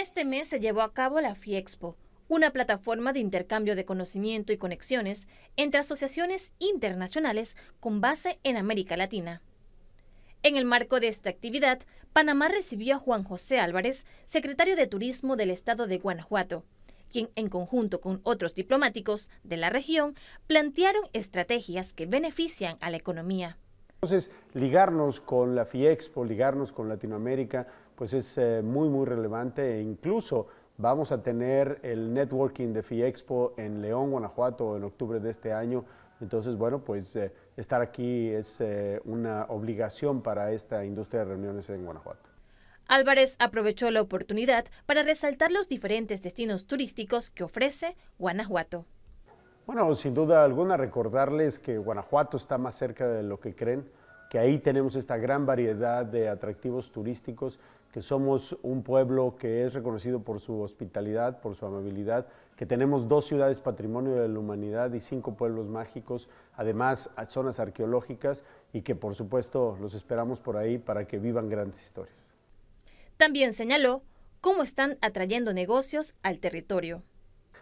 Este mes se llevó a cabo la FIEXPO, una plataforma de intercambio de conocimiento y conexiones entre asociaciones internacionales con base en América Latina. En el marco de esta actividad, Panamá recibió a Juan José Álvarez, secretario de Turismo del Estado de Guanajuato, quien en conjunto con otros diplomáticos de la región plantearon estrategias que benefician a la economía. Entonces, ligarnos con la FIEXPO, ligarnos con Latinoamérica, pues es eh, muy, muy relevante e incluso vamos a tener el networking de FIEXPO en León, Guanajuato, en octubre de este año. Entonces, bueno, pues eh, estar aquí es eh, una obligación para esta industria de reuniones en Guanajuato. Álvarez aprovechó la oportunidad para resaltar los diferentes destinos turísticos que ofrece Guanajuato. Bueno, sin duda alguna recordarles que Guanajuato está más cerca de lo que creen que ahí tenemos esta gran variedad de atractivos turísticos, que somos un pueblo que es reconocido por su hospitalidad, por su amabilidad, que tenemos dos ciudades patrimonio de la humanidad y cinco pueblos mágicos, además zonas arqueológicas y que por supuesto los esperamos por ahí para que vivan grandes historias. También señaló cómo están atrayendo negocios al territorio.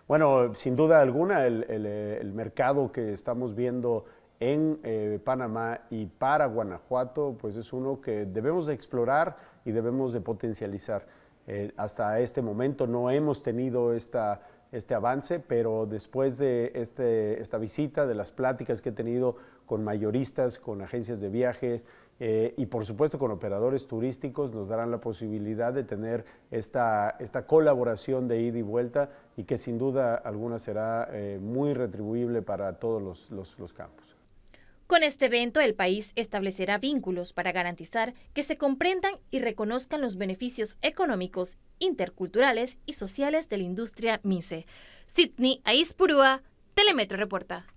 Bueno, sin duda alguna, el, eh, mercado que estamos viendo en eh, Panamá y para Guanajuato, pues es uno que debemos de explorar y debemos de potencializar. Eh, hasta este momento no hemos tenido esta, este avance, pero después de este, esta visita, de las pláticas que he tenido con mayoristas, con agencias de viajes eh, y por supuesto con operadores turísticos, nos darán la posibilidad de tener esta, esta colaboración de ida y vuelta y que sin duda alguna será muy retribuible para todos los, los campos. Con este evento, el país establecerá vínculos para garantizar que se comprendan y reconozcan los beneficios económicos, interculturales y sociales de la industria MICE. Sidney Aispurúa, Telemetro Reporta.